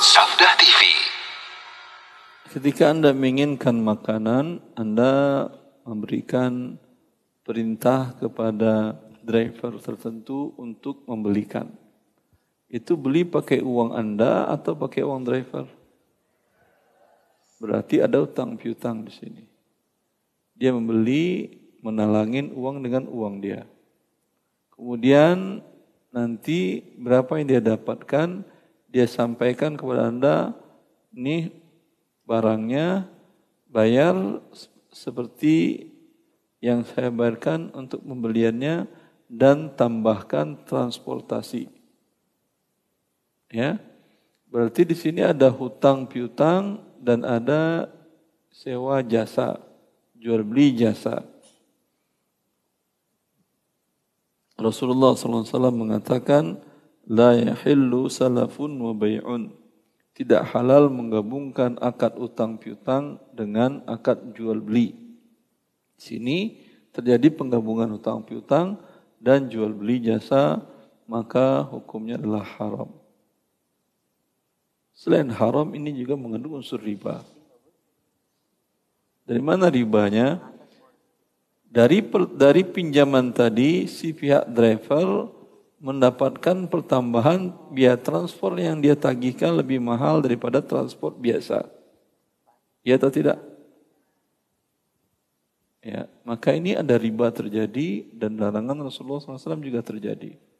Sabda TV. Ketika Anda menginginkan makanan, Anda memberikan perintah kepada driver tertentu untuk membelikan. Itu beli pakai uang Anda atau pakai uang driver? Berarti ada utang piutang di sini. Dia membeli, menalangin uang dengan uang dia. Kemudian nanti berapa yang dia dapatkan, dia sampaikan kepada Anda, ini barangnya bayar seperti yang saya bayarkan untuk pembeliannya dan tambahkan transportasi. Ya. Berarti di sini ada hutang piutang dan ada sewa jasa, jual beli jasa. Rasulullah SAW mengatakan, la yahillu salafun wa bay'un. Tidak halal menggabungkan akad utang piutang dengan akad jual beli. sini terjadi penggabungan utang piutang dan jual beli jasa, maka hukumnya adalah haram. Selain haram ini juga mengandung unsur riba. Dari mana ribanya? Dari dari pinjaman tadi si pihak driver mendapatkan pertambahan biaya transport yang dia tagihkan lebih mahal daripada transport biasa. Ya atau tidak? Ya, maka ini ada riba terjadi dan larangan Rasulullah SAW juga terjadi.